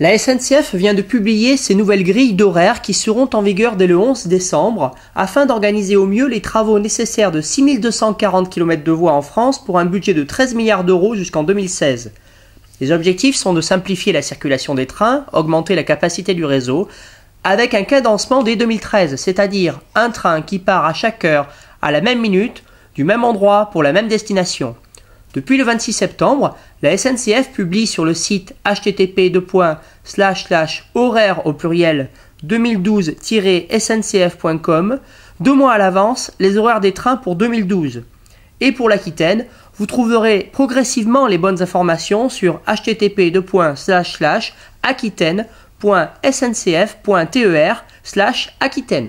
La SNCF vient de publier ses nouvelles grilles d'horaires qui seront en vigueur dès le 11 décembre afin d'organiser au mieux les travaux nécessaires de 6240 km de voies en France pour un budget de 13 milliards d'euros jusqu'en 2016. Les objectifs sont de simplifier la circulation des trains, augmenter la capacité du réseau, avec un cadencement dès 2013, c'est-à-dire un train qui part à chaque heure, à la même minute, du même endroit pour la même destination. Depuis le 26 septembre, la SNCF publie sur le site http horaire au pluriel 2012-sncf.com deux mois à l'avance les horaires des trains pour 2012. Et pour l'Aquitaine, vous trouverez progressivement les bonnes informations sur http aquitaine.sncf.ter aquitaine.